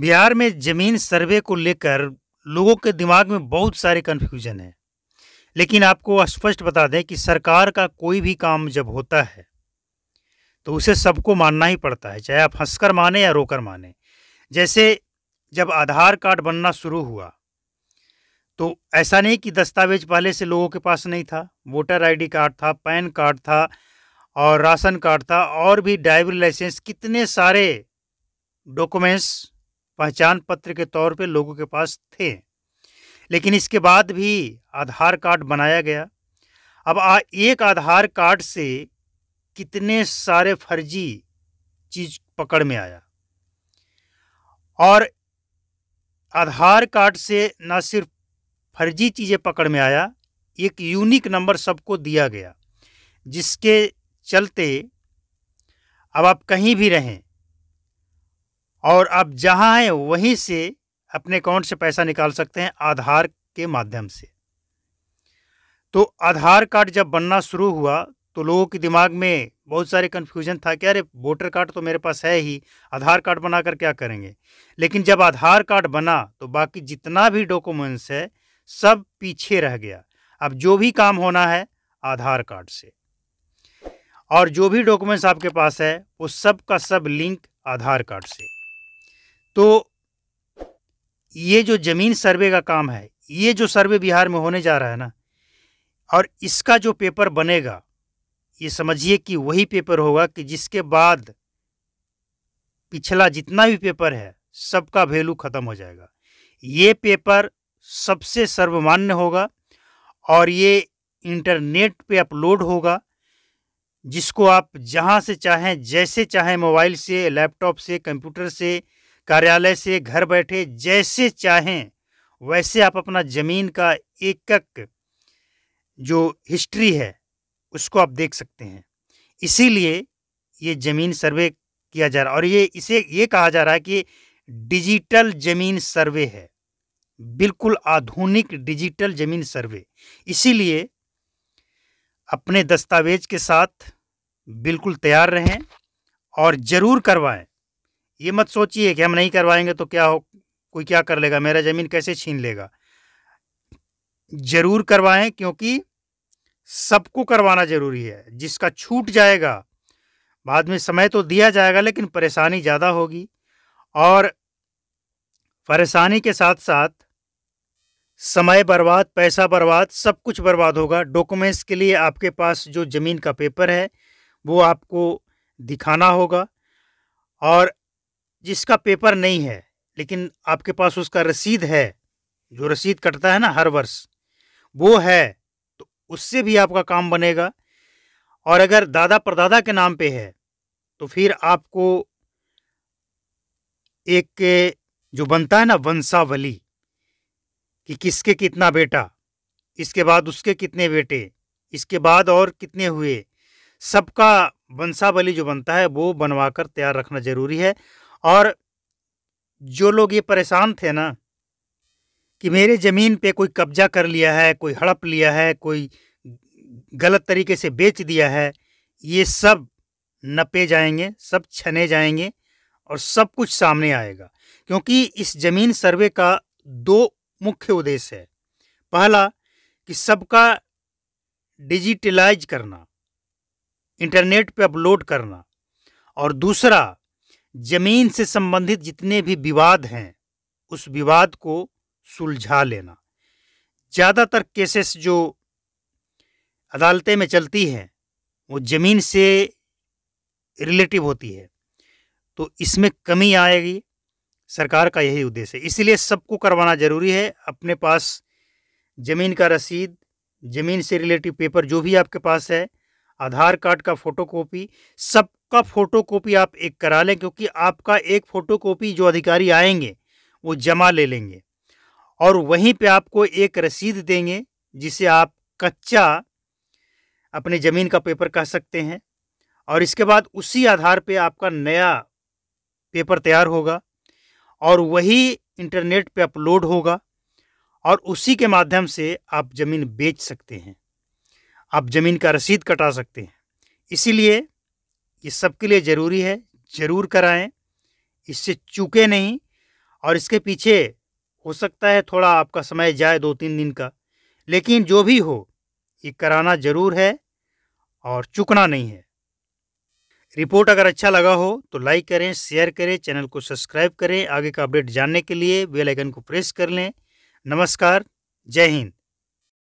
बिहार में जमीन सर्वे को लेकर लोगों के दिमाग में बहुत सारे कन्फ्यूजन है लेकिन आपको स्पष्ट बता दें कि सरकार का कोई भी काम जब होता है तो उसे सबको मानना ही पड़ता है चाहे आप हंसकर माने या रोकर माने जैसे जब आधार कार्ड बनना शुरू हुआ तो ऐसा नहीं कि दस्तावेज पहले से लोगों के पास नहीं था वोटर आईडी कार्ड था पैन कार्ड था और राशन कार्ड था और भी ड्राइविंग लाइसेंस कितने सारे डॉक्यूमेंट्स पहचान पत्र के तौर पे लोगों के पास थे लेकिन इसके बाद भी आधार कार्ड बनाया गया अब आ, एक आधार कार्ड से कितने सारे फर्जी चीज पकड़ में आया और आधार कार्ड से न सिर्फ फर्जी चीज़ें पकड़ में आया एक यूनिक नंबर सबको दिया गया जिसके चलते अब आप कहीं भी रहें और आप जहाँ हैं वहीं से अपने अकाउंट से पैसा निकाल सकते हैं आधार के माध्यम से तो आधार कार्ड जब बनना शुरू हुआ तो लोगों के दिमाग में बहुत सारे कन्फ्यूजन था कि अरे वोटर कार्ड तो मेरे पास है ही आधार कार्ड बना कर क्या करेंगे लेकिन जब आधार कार्ड बना तो बाकी जितना भी डॉक्यूमेंट्स है सब पीछे रह गया अब जो भी काम होना है आधार कार्ड से और जो भी डॉक्यूमेंट्स आपके पास है वो सब का सब लिंक आधार कार्ड से तो ये जो ज़मीन सर्वे का काम है ये जो सर्वे बिहार में होने जा रहा है ना और इसका जो पेपर बनेगा ये समझिए कि वही पेपर होगा कि जिसके बाद पिछला जितना भी पेपर है सबका वैल्यू ख़त्म हो जाएगा ये पेपर सबसे सर्वमान्य होगा और ये इंटरनेट पे अपलोड होगा जिसको आप जहाँ से चाहें जैसे चाहें मोबाइल से लैपटॉप से कंप्यूटर से कार्यालय से घर बैठे जैसे चाहें वैसे आप अपना ज़मीन का एक एक जो हिस्ट्री है उसको आप देख सकते हैं इसीलिए ये ज़मीन सर्वे किया जा रहा है और ये इसे ये कहा जा रहा है कि डिजिटल ज़मीन सर्वे है बिल्कुल आधुनिक डिजिटल ज़मीन सर्वे इसीलिए अपने दस्तावेज के साथ बिल्कुल तैयार रहें और ज़रूर करवाएं ये मत सोचिए कि हम नहीं करवाएंगे तो क्या हो कोई क्या कर लेगा मेरा ज़मीन कैसे छीन लेगा ज़रूर करवाएं क्योंकि सबको करवाना ज़रूरी है जिसका छूट जाएगा बाद में समय तो दिया जाएगा लेकिन परेशानी ज़्यादा होगी और परेशानी के साथ साथ समय बर्बाद पैसा बर्बाद सब कुछ बर्बाद होगा डॉक्यूमेंट्स के लिए आपके पास जो ज़मीन का पेपर है वो आपको दिखाना होगा और जिसका पेपर नहीं है लेकिन आपके पास उसका रसीद है जो रसीद कटता है ना हर वर्ष वो है तो उससे भी आपका काम बनेगा और अगर दादा परदादा के नाम पे है तो फिर आपको एक जो बनता है ना वंशावली कि किसके कितना बेटा इसके बाद उसके कितने बेटे इसके बाद और कितने हुए सबका वंशावली जो बनता है वो बनवा कर तैयार रखना जरूरी है और जो लोग ये परेशान थे ना कि मेरे ज़मीन पे कोई कब्जा कर लिया है कोई हड़प लिया है कोई गलत तरीके से बेच दिया है ये सब नपे जाएंगे सब छने जाएंगे और सब कुछ सामने आएगा क्योंकि इस ज़मीन सर्वे का दो मुख्य उद्देश्य है पहला कि सबका डिजिटलाइज करना इंटरनेट पे अपलोड करना और दूसरा जमीन से संबंधित जितने भी विवाद हैं उस विवाद को सुलझा लेना ज़्यादातर केसेस जो अदालतें में चलती हैं वो ज़मीन से रिलेटिव होती है तो इसमें कमी आएगी सरकार का यही उद्देश्य है इसलिए सबको करवाना ज़रूरी है अपने पास ज़मीन का रसीद ज़मीन से रिलेटिव पेपर जो भी आपके पास है आधार कार्ड का फ़ोटो कॉपी सब का फ़ोटोकॉपी आप एक करा लें क्योंकि आपका एक फ़ोटोकॉपी जो अधिकारी आएंगे वो जमा ले लेंगे और वहीं पे आपको एक रसीद देंगे जिसे आप कच्चा अपने ज़मीन का पेपर कह सकते हैं और इसके बाद उसी आधार पे आपका नया पेपर तैयार होगा और वही इंटरनेट पे अपलोड होगा और उसी के माध्यम से आप ज़मीन बेच सकते हैं आप ज़मीन का रसीद कटा सकते हैं इसीलिए ये सबके लिए ज़रूरी है ज़रूर कराएं इससे चूके नहीं और इसके पीछे हो सकता है थोड़ा आपका समय जाए दो तीन दिन का लेकिन जो भी हो ये कराना ज़रूर है और चुकना नहीं है रिपोर्ट अगर अच्छा लगा हो तो लाइक करें शेयर करें चैनल को सब्सक्राइब करें आगे का अपडेट जानने के लिए बेल आइकन को प्रेस कर लें नमस्कार जय हिंद